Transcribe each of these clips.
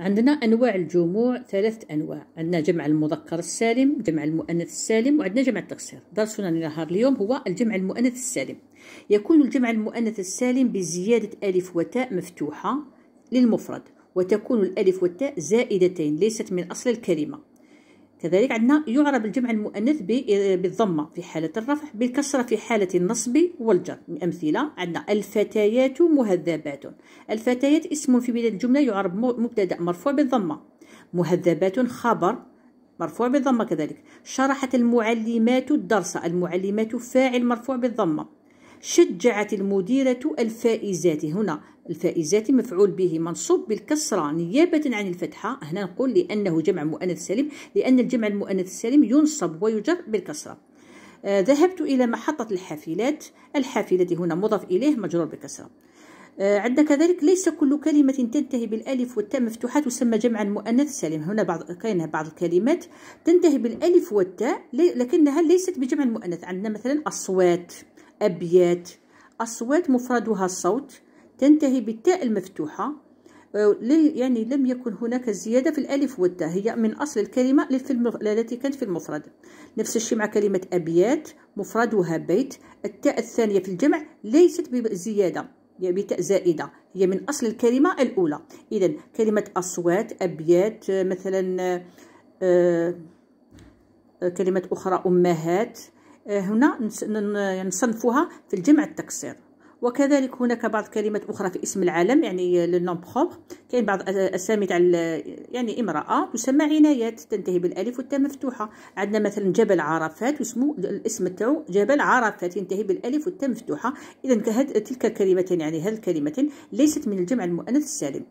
عندنا أنواع الجموع ثلاثة أنواع عندنا جمع المذكر السالم جمع المؤنث السالم وعندنا جمع التقصير درسنا لنهار اليوم هو الجمع المؤنث السالم يكون الجمع المؤنث السالم بزيادة ألف وتاء مفتوحة للمفرد وتكون الألف والتاء زائدتين ليست من أصل الكلمة كذلك عندنا يعرب الجمع المؤنث آه، بالضمة في حالة الرفع بالكسرة في حالة النصب والجر أمثلة عندنا الفتيات مهذبات الفتيات اسم في بداية الجملة يعرب مبتدأ مرفوع بالضمة مهذبات خبر مرفوع بالضمة كذلك شرحت المعلمات الدرس المعلمات فاعل مرفوع بالضمة شجعت المديرة الفائزات هنا الفائزات مفعول به منصوب بالكسرة نيابة عن الفتحة هنا نقول لأنه جمع مؤنث سالم لأن الجمع المؤنث السالم ينصب ويجر بالكسرة آه ذهبت إلى محطة الحافلات الحافلة هنا مضاف إليه مجرور بالكسرة آه عندنا كذلك ليس كل كلمة تنتهي بالألف والتاء مفتوحة تسمى جمعا مؤنث سالم هنا بعض كاينة بعض الكلمات تنتهي بالألف والتاء لكنها ليست بجمع مؤنث عندنا مثلا أصوات أبيات أصوات مفردها الصوت تنتهي بالتاء المفتوحة آه، يعني لم يكن هناك زيادة في الألف والتاء هي من أصل الكلمة التي كانت في المفرد نفس الشيء مع كلمة أبيات مفردها بيت التاء الثانية في الجمع ليست بزيادة يعني بتاء زائدة هي من أصل الكلمة الأولى إذا كلمة أصوات أبيات مثلا آه، آه، كلمة أخرى أمهات آه، هنا نصنفوها في الجمع التكسير وكذلك هناك بعض الكلمات اخرى في اسم العالم يعني لو بروب كاين بعض اسامي تاع يعني امراه تسمى عنايات تنتهي بالالف والتاء مفتوحه عندنا مثلا جبل عرفات واسمه الاسم تاعو جبل عرفات ينتهي بالالف والتاء مفتوحه اذا تلك الكلمتين يعني هذه الكلمتين ليست من الجمع المؤنث السالم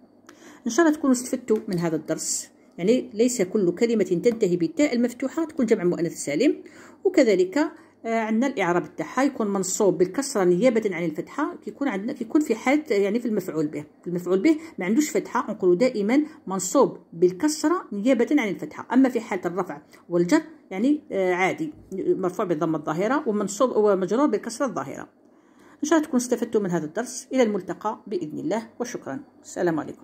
ان شاء الله تكونوا استفدتوا من هذا الدرس يعني ليس كل كلمة تنتهي بالتاء المفتوحة تكون جمع مؤنث سالم وكذلك آه، عندنا الاعراب تاعها يكون منصوب بالكسره نيابه عن الفتحه كيكون عندنا كيكون في حاله يعني في المفعول به المفعول به ما عندوش فتحه نقولوا دائما منصوب بالكسره نيابه عن الفتحه اما في حاله الرفع والجر يعني آه، عادي مرفوع بالضمه الظاهره ومنصوب ومجرور بالكسره الظاهره ان شاء الله تكونوا استفدتوا من هذا الدرس الى الملتقى باذن الله وشكرا السلام عليكم